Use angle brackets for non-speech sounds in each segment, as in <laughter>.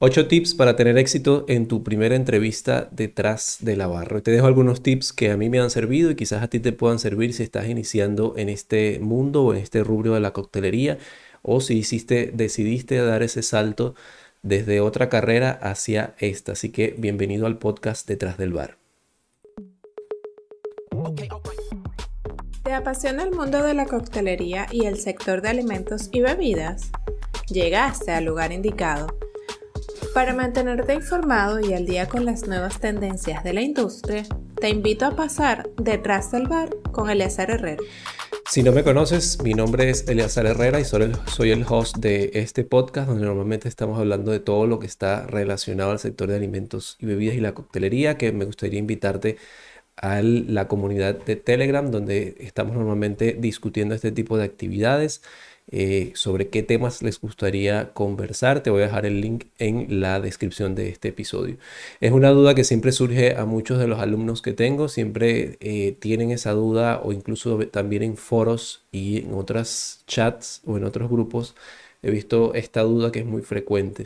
8 tips para tener éxito en tu primera entrevista detrás de la barra. Te dejo algunos tips que a mí me han servido y quizás a ti te puedan servir si estás iniciando en este mundo o en este rubro de la coctelería o si hiciste, decidiste dar ese salto desde otra carrera hacia esta. Así que bienvenido al podcast detrás del bar. ¿Te apasiona el mundo de la coctelería y el sector de alimentos y bebidas? Llegaste al lugar indicado para mantenerte informado y al día con las nuevas tendencias de la industria, te invito a pasar Detrás del Bar con Eleazar Herrera. Si no me conoces, mi nombre es Eleazar Herrera y soy el, soy el host de este podcast donde normalmente estamos hablando de todo lo que está relacionado al sector de alimentos y bebidas y la coctelería, que me gustaría invitarte a la comunidad de Telegram, donde estamos normalmente discutiendo este tipo de actividades, eh, sobre qué temas les gustaría conversar. Te voy a dejar el link en la descripción de este episodio. Es una duda que siempre surge a muchos de los alumnos que tengo, siempre eh, tienen esa duda o incluso también en foros y en otras chats o en otros grupos he visto esta duda que es muy frecuente.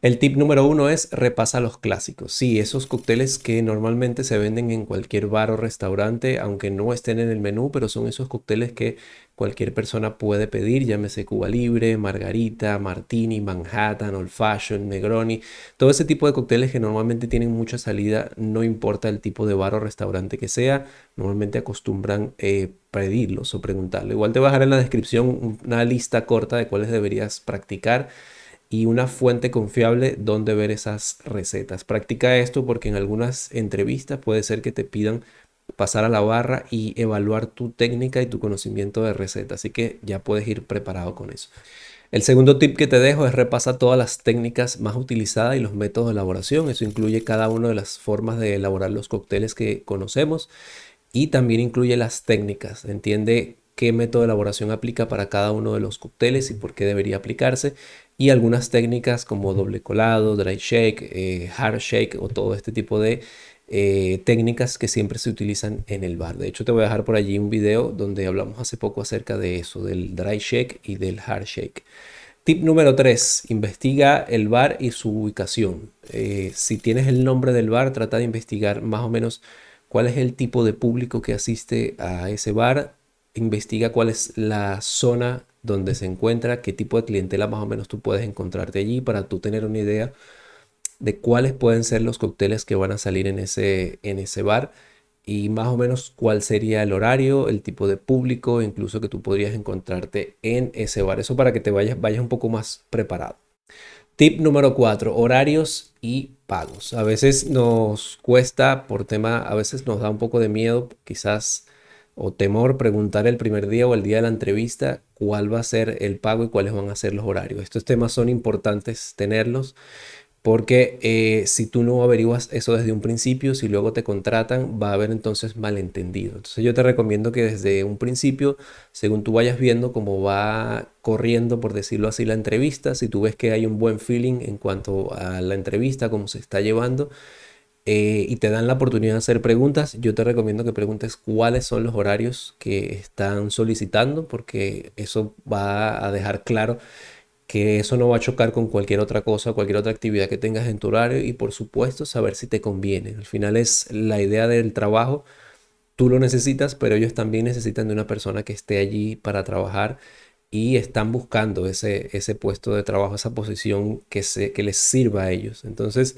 El tip número uno es repasa los clásicos. Sí, esos cócteles que normalmente se venden en cualquier bar o restaurante, aunque no estén en el menú, pero son esos cócteles que cualquier persona puede pedir, llámese Cuba Libre, Margarita, Martini, Manhattan, Old Fashion, Negroni, todo ese tipo de cócteles que normalmente tienen mucha salida, no importa el tipo de bar o restaurante que sea, normalmente acostumbran eh, pedirlos o preguntarlo. Igual te voy a dejar en la descripción una lista corta de cuáles deberías practicar y una fuente confiable donde ver esas recetas. Practica esto porque en algunas entrevistas puede ser que te pidan pasar a la barra y evaluar tu técnica y tu conocimiento de receta. Así que ya puedes ir preparado con eso. El segundo tip que te dejo es repasa todas las técnicas más utilizadas y los métodos de elaboración. Eso incluye cada una de las formas de elaborar los cócteles que conocemos y también incluye las técnicas. Entiende qué método de elaboración aplica para cada uno de los cócteles y por qué debería aplicarse. Y algunas técnicas como doble colado, dry shake, eh, hard shake o todo este tipo de eh, técnicas que siempre se utilizan en el bar. De hecho, te voy a dejar por allí un video donde hablamos hace poco acerca de eso, del dry shake y del hard shake. Tip número 3, investiga el bar y su ubicación. Eh, si tienes el nombre del bar, trata de investigar más o menos cuál es el tipo de público que asiste a ese bar, investiga cuál es la zona donde se encuentra, qué tipo de clientela más o menos tú puedes encontrarte allí para tú tener una idea de cuáles pueden ser los cócteles que van a salir en ese, en ese bar y más o menos cuál sería el horario, el tipo de público, incluso que tú podrías encontrarte en ese bar. Eso para que te vayas, vayas un poco más preparado. Tip número 4, horarios y pagos. A veces nos cuesta por tema, a veces nos da un poco de miedo quizás o temor preguntar el primer día o el día de la entrevista cuál va a ser el pago y cuáles van a ser los horarios. Estos temas son importantes tenerlos porque eh, si tú no averiguas eso desde un principio, si luego te contratan, va a haber entonces malentendido. Entonces yo te recomiendo que desde un principio, según tú vayas viendo cómo va corriendo, por decirlo así, la entrevista, si tú ves que hay un buen feeling en cuanto a la entrevista, cómo se está llevando, eh, y te dan la oportunidad de hacer preguntas, yo te recomiendo que preguntes cuáles son los horarios que están solicitando, porque eso va a dejar claro que eso no va a chocar con cualquier otra cosa, cualquier otra actividad que tengas en tu horario y por supuesto saber si te conviene. Al final es la idea del trabajo, tú lo necesitas, pero ellos también necesitan de una persona que esté allí para trabajar y están buscando ese, ese puesto de trabajo, esa posición que, se, que les sirva a ellos. Entonces,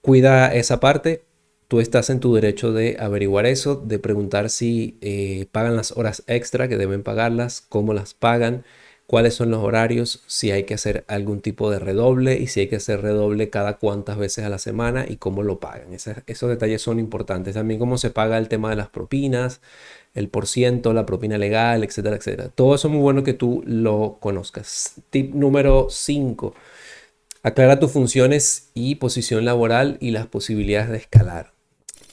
cuida esa parte. Tú estás en tu derecho de averiguar eso, de preguntar si eh, pagan las horas extra que deben pagarlas, cómo las pagan, cuáles son los horarios, si hay que hacer algún tipo de redoble y si hay que hacer redoble cada cuántas veces a la semana y cómo lo pagan. esos detalles son importantes. También cómo se paga el tema de las propinas, el por ciento, la propina legal, etcétera, etcétera. Todo eso es muy bueno que tú lo conozcas. Tip número 5 Aclara tus funciones y posición laboral y las posibilidades de escalar.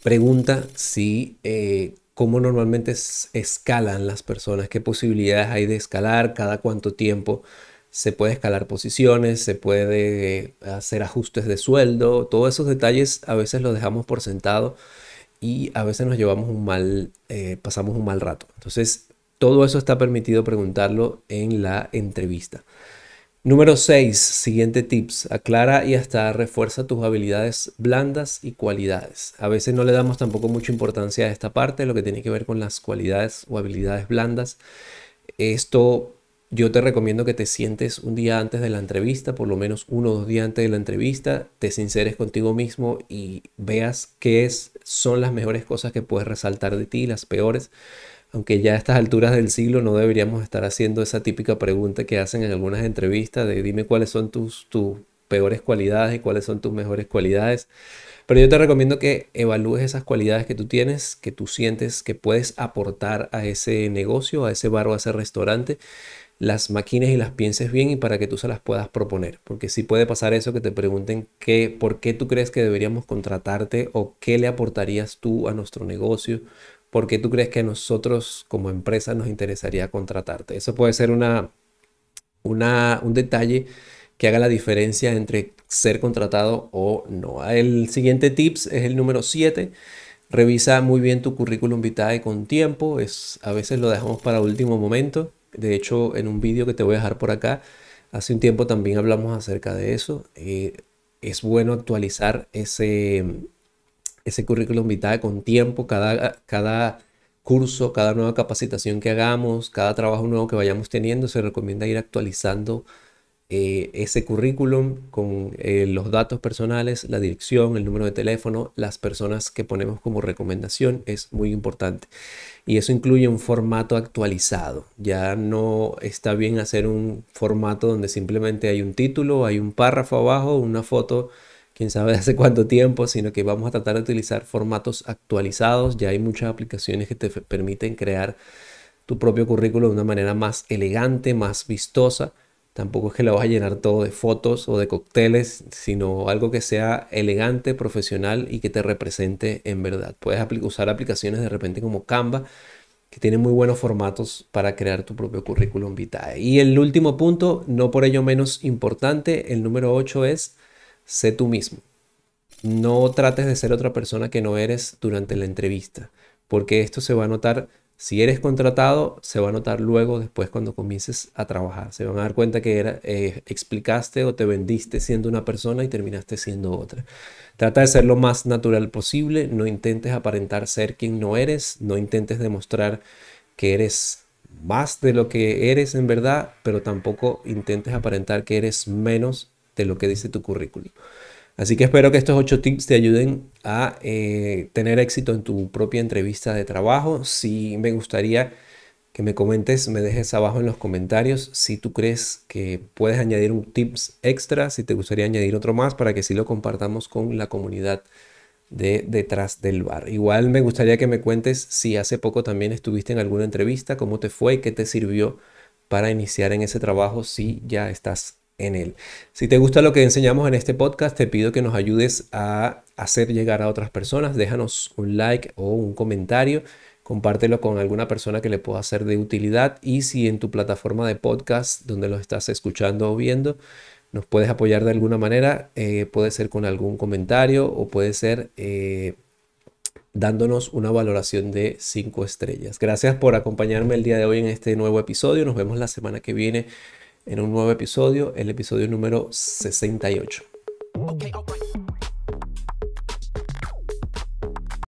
Pregunta si eh, cómo normalmente escalan las personas, qué posibilidades hay de escalar, cada cuánto tiempo se puede escalar posiciones, se puede hacer ajustes de sueldo, todos esos detalles a veces los dejamos por sentado y a veces nos llevamos un mal, eh, pasamos un mal rato. Entonces, todo eso está permitido preguntarlo en la entrevista. Número 6, siguiente tips, aclara y hasta refuerza tus habilidades blandas y cualidades. A veces no le damos tampoco mucha importancia a esta parte, lo que tiene que ver con las cualidades o habilidades blandas. Esto yo te recomiendo que te sientes un día antes de la entrevista, por lo menos uno o dos días antes de la entrevista, te sinceres contigo mismo y veas qué es, son las mejores cosas que puedes resaltar de ti, las peores aunque ya a estas alturas del siglo no deberíamos estar haciendo esa típica pregunta que hacen en algunas entrevistas de dime cuáles son tus, tus peores cualidades y cuáles son tus mejores cualidades. Pero yo te recomiendo que evalúes esas cualidades que tú tienes, que tú sientes que puedes aportar a ese negocio, a ese bar o a ese restaurante, las máquinas y las pienses bien y para que tú se las puedas proponer. Porque si puede pasar eso que te pregunten qué, por qué tú crees que deberíamos contratarte o qué le aportarías tú a nuestro negocio ¿por qué tú crees que nosotros como empresa nos interesaría contratarte? Eso puede ser una, un detalle que haga la diferencia entre ser contratado o no. El siguiente tips es el número 7. Revisa muy bien tu currículum vitae con tiempo. Es, a veces lo dejamos para último momento. De hecho, en un vídeo que te voy a dejar por acá, hace un tiempo también hablamos acerca de eso. Eh, es bueno actualizar ese, ese currículum vitae con tiempo, cada, cada curso, cada nueva capacitación que hagamos, cada trabajo nuevo que vayamos teniendo, se recomienda ir actualizando eh, ese currículum con eh, los datos personales, la dirección, el número de teléfono, las personas que ponemos como recomendación es muy importante. Y eso incluye un formato actualizado. Ya no está bien hacer un formato donde simplemente hay un título, hay un párrafo abajo, una foto quién sabe <laughs> hace cuánto tiempo, sino que vamos a tratar de utilizar formatos actualizados. Ya hay muchas aplicaciones que te permiten crear tu propio currículo de una manera más elegante, más vistosa. Tampoco es que la vas a llenar todo de fotos o de cócteles, sino algo que sea elegante, profesional y que te represente en verdad. Puedes usar aplicaciones de repente como Canva, que tiene muy buenos formatos para crear tu propio currículum vitae. Y el último punto, no por ello menos importante, el número 8 es sé tú mismo. No trates de ser otra persona que no eres durante la entrevista, porque esto se va a notar, si eres contratado, se va a notar luego, después cuando comiences a trabajar. Se van a dar cuenta que era, eh, explicaste o te vendiste siendo una persona y terminaste siendo otra. Trata de ser lo más natural posible, no intentes aparentar ser quien no eres, no intentes demostrar que eres más de lo que eres en verdad, pero tampoco intentes aparentar que eres menos de lo que dice tu currículum. Así que espero que estos ocho tips te ayuden a eh, tener éxito en tu propia entrevista de trabajo. Si me gustaría que me comentes, me dejes abajo en los comentarios si tú crees que puedes añadir un tips extra, si te gustaría añadir otro más para que sí lo compartamos con la comunidad de detrás del bar. Igual me gustaría que me cuentes si hace poco también estuviste en alguna entrevista, cómo te fue qué te sirvió para iniciar en ese trabajo si ya estás en él. Si te gusta lo que enseñamos en este podcast, te pido que nos ayudes a hacer llegar a otras personas. Déjanos un like o un comentario. Compártelo con alguna persona que le pueda ser de utilidad. Y si en tu plataforma de podcast, donde lo estás escuchando o viendo, nos puedes apoyar de alguna manera, eh, puede ser con algún comentario o puede ser eh, dándonos una valoración de 5 estrellas. Gracias por acompañarme el día de hoy en este nuevo episodio. Nos vemos la semana que viene en un nuevo episodio, el episodio número 68.